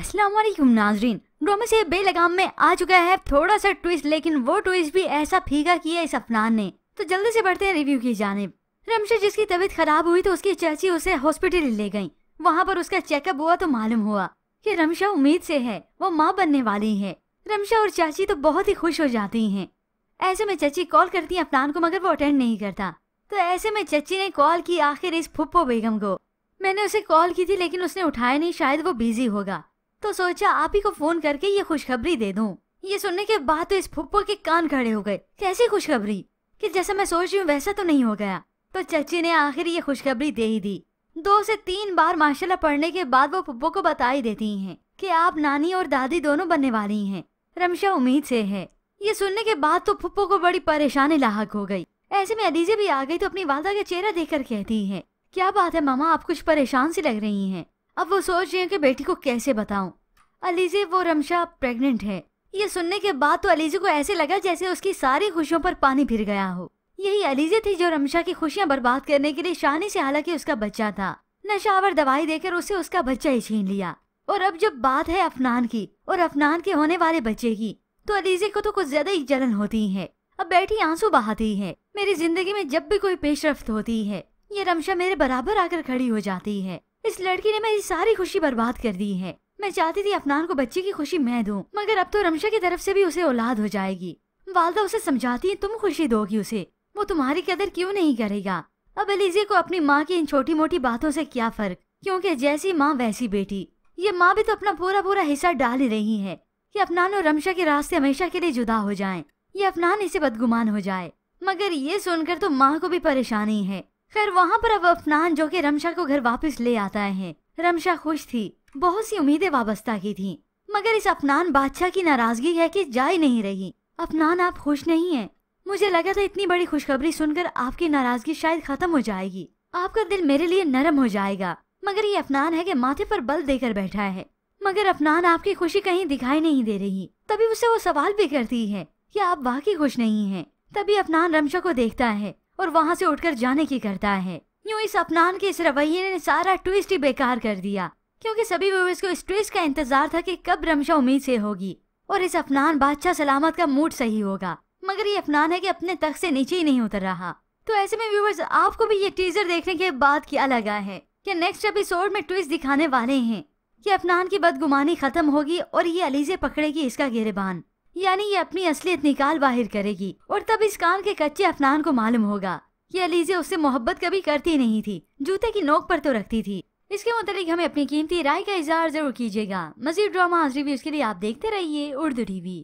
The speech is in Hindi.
असलम नाजरीन ड्रामे से बेलगाम में आ चुका है थोड़ा सा ट्विस्ट लेकिन वो ट्विस्ट भी ऐसा फीका किया इस अफनान ने तो जल्दी से बढ़ते हैं रिव्यू की जानब रमशे जिसकी तबीयत खराब हुई तो उसकी चाची उसे हॉस्पिटल ले गई वहाँ पर उसका चेकअप हुआ तो मालूम हुआ कि रमशा उम्मीद से है वो माँ बनने वाली है रमशा और चाची तो बहुत ही खुश हो जाती हैं ऐसे में चाची कॉल करती है अफनान को मगर वो अटेंड नहीं करता तो ऐसे में चाची ने कॉल की आखिर इस फुप्पो बेगम को मैंने उसे कॉल की थी लेकिन उसने उठाया नहीं शायद वो बिजी होगा तो सोचा आप ही को फोन करके ये खुशखबरी दे दूँ ये सुनने के बाद तो इस फुप्पो के कान खड़े हो गए कैसी खुशखबरी कि जैसा मैं सोच रही हूँ वैसा तो नहीं हो गया तो चची ने आखिर ये खुशखबरी दे ही दी दो से तीन बार माशाल्लाह पढ़ने के बाद वो फुप्पो को बता ही देती हैं कि आप नानी और दादी दोनों बनने वाली हैं रमशा उम्मीद से है ये सुनने के बाद तो फुप्पो को बड़ी परेशानी लाक हो गई ऐसे में अदीजे भी आ गई तो अपनी वादा का चेहरा देखकर कहती है क्या बात है मामा आप कुछ परेशान सी लग रही हैं अब वो सोच रही है कि बेटी को कैसे बताऊं। अलीजे वो रमशा प्रेग्नेंट है ये सुनने के बाद तो अलीजे को ऐसे लगा जैसे उसकी सारी खुशियों पर पानी फिर गया हो यही अलीजे थी जो रमशा की खुशियाँ बर्बाद करने के लिए शानी से हालांकि उसका बच्चा था नशावर दवाई देकर उसे उसका बच्चा ही छीन लिया और अब जब बात है अफनान की और अफनान के होने वाले बच्चे की तो अलीजे को तो कुछ ज्यादा ही जलन होती है अब बैठी आंसू बहाती है मेरी जिंदगी में जब भी कोई पेशरफ होती है ये रमशा मेरे बराबर आकर खड़ी हो जाती है इस लड़की ने मेरी सारी खुशी बर्बाद कर दी है मैं चाहती थी अफनान को बच्चे की खुशी मैं दूं, मगर अब तो रमशा की तरफ से भी उसे औलाद हो जाएगी वालदा उसे समझाती है तुम खुशी दोगी उसे वो तुम्हारी कदर क्यों नहीं करेगा अब अलीजिया को अपनी माँ की इन छोटी मोटी बातों से क्या फर्क क्योंकि जैसी माँ वैसी बेटी ये माँ भी तो अपना पूरा पूरा हिस्सा डाल ही रही है कि अफनान और रमशा के रास्ते हमेशा के लिए जुदा हो जाएं, ये अफनान इसे बदगुमान हो जाए मगर ये सुनकर तो माँ को भी परेशानी है फिर वहाँ पर अब अफनान जो कि रमशा को घर वापस ले आता है रमशा खुश थी बहुत सी उम्मीदें वाबस्ता की थी मगर इस अफनान बादशाह की नाराजगी है कि जा ही नहीं रही अफनान आप खुश नहीं है मुझे लगा था इतनी बड़ी खुशखबरी सुनकर आपकी नाराजगी शायद खत्म हो जाएगी आपका दिल मेरे लिए नरम हो जाएगा मगर ये अफनान है कि माथे पर बल देकर बैठा है मगर अफनान आपकी खुशी कहीं दिखाई नहीं दे रही तभी उसे वो सवाल भी करती है कि आप वाकई खुश नहीं हैं। तभी अफनान रमशा को देखता है और वहाँ से उठकर जाने की करता है यूँ इस अपनान के इस रवैये ने सारा ट्विस्ट ही बेकार कर दिया क्योंकि सभी व्यूवर्स को इस ट्विस्ट का इंतजार था कि कब रमशा उम्मीद से होगी और इस अपनान बादशाह सलामत का मूड सही होगा मगर ये अपनान है कि अपने तख से नीचे ही नहीं उतर रहा तो ऐसे में व्यूवर्स आपको भी ये टीजर देखने के बाद क्या लगा है कि नेक्स्ट एपिसोड में ट्विस्ट दिखाने वाले हैं कि अपनान की बदगुमानी खत्म होगी और ये अलीजे पकड़ेगी इसका गिरबान यानी ये अपनी असलियत निकाल बाहर करेगी और तब इस काम के कच्चे अफनान को मालूम होगा ये अलीजे उससे मोहब्बत कभी करती नहीं थी जूते की नोक पर तो रखती थी इसके मुतालिक हमें अपनी कीमती राय का इजहार जरूर कीजिएगा मजीद ड्रामा रिव्यूज के लिए आप देखते रहिए उर्दू टीवी